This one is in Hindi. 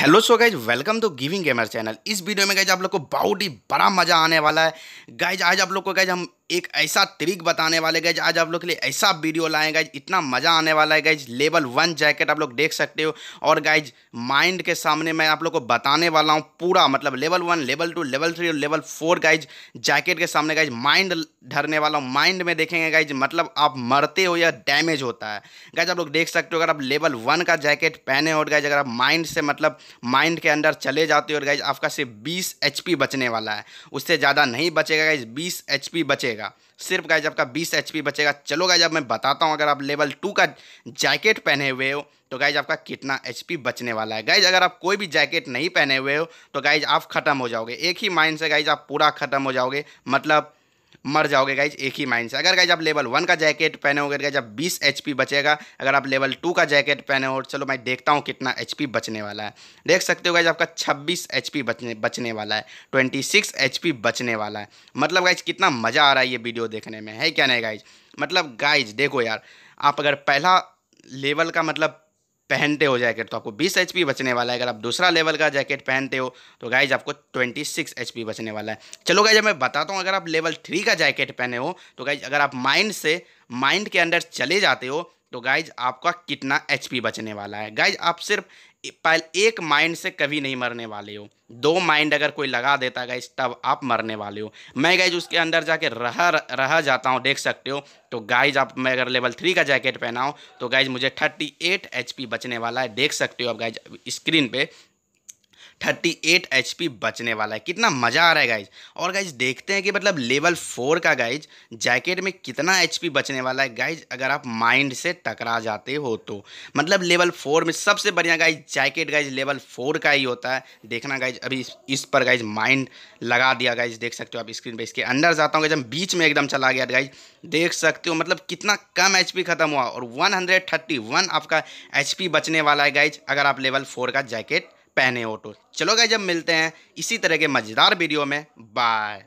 Hello so guys welcome to giving gamer channel इस वीडियो में गाइज आप लोग को बहुत ही बड़ा मज़ा आने वाला है गाइज आज आप लोग को गाइज हम एक ऐसा ट्रिक बताने वाले गए आज आप लोग के लिए ऐसा वीडियो लाए गाइज इतना मज़ा आने वाला है गाइज लेवल वन जैकेट आप लोग देख सकते हो और गाइज माइंड के सामने मैं आप लोग को बताने वाला हूँ पूरा मतलब level one level two level three और लेवल फोर गाइज जैकेट के सामने गाइज माइंड धरने वाला हूँ माइंड में देखेंगे गाइज मतलब आप मरते हो या डैमेज होता है गाइज आप लोग देख सकते हो अगर आप लेवल वन का जैकेट पहने हो गाइज अगर आप माइंड से मतलब माइंड के अंदर चले जाते हो और गाइज आपका सिर्फ बीस एच बचने वाला है उससे ज़्यादा नहीं बचेगा गाइज बीस एच बचेगा बचेगा सिर्फ गाइज आपका 20 एच बचेगा चलो गाइज अब मैं बताता हूँ अगर आप लेवल टू का जैकेट पहने हुए हो तो गाइज आपका कितना एच बचने वाला है गाइज अगर आप कोई भी जैकेट नहीं पहने हुए हो तो गाइज आप ख़त्म हो जाओगे एक ही माइंड से गाइज आप पूरा ख़त्म हो जाओगे मतलब मर जाओगे गाइज एक ही माइंड से अगर गाइज आप लेवल वन का जैकेट पहने हो गाइज आप बीस एच बचेगा अगर आप लेवल टू का जैकेट पहने हो चलो मैं देखता हूँ कितना एच बचने वाला है देख सकते हो गाइज आपका छब्बीस एच बचने बचने वाला है ट्वेंटी सिक्स एच बचने वाला है मतलब गाइज कितना मज़ा आ रहा है ये वीडियो देखने में है क्या नहीं गाइज मतलब गाइज देखो यार आप अगर पहला लेवल का मतलब पहनते हो जैकेट तो आपको 20 एच बचने वाला है अगर आप दूसरा लेवल का जैकेट पहनते हो तो गाइज आपको 26 सिक्स एच बचने वाला है चलो गाइज मैं बताता हूँ अगर आप लेवल थ्री का जैकेट पहने हो तो गाइज अगर आप माइंड से माइंड के अंदर चले जाते हो तो गाइज आपका कितना एच बचने वाला है गाइज आप सिर्फ पहले एक माइंड से कभी नहीं मरने वाले हो दो माइंड अगर कोई लगा देता है गाइज तब आप मरने वाले हो मैं गाइज उसके अंदर जाके रह रह जाता हूँ देख सकते हो तो गाइज आप मैं अगर लेवल थ्री का जैकेट पहनाऊँ तो गाइज मुझे थर्टी एट एच बचने वाला है देख सकते हो आप गाइज स्क्रीन पे थर्टी एट एच पी बचने वाला है कितना मज़ा आ रहा है गाइज और गाइज देखते हैं कि मतलब लेवल फोर का गाइज जैकेट में कितना एच पी बचने वाला है गाइज अगर आप माइंड से टकरा जाते हो तो मतलब लेवल फोर में सबसे बढ़िया guys jacket guys level four का ही होता है देखना गाइज अभी इस, पर गाइज माइंड लगा दिया गाइज देख सकते हो आप स्क्रीन पर इसके अंदर जाता हूँ गाइज हम बीच में एकदम चला गया गाइज देख सकते हो मतलब कितना कम एच ख़त्म हुआ और वन हंड्रेड थर्टी वन आपका एच बचने वाला है गाइज अगर आप लेवल फोर का जैकेट पहने ऑटो तो। चलो गए जब मिलते हैं इसी तरह के मज़ेदार वीडियो में बाय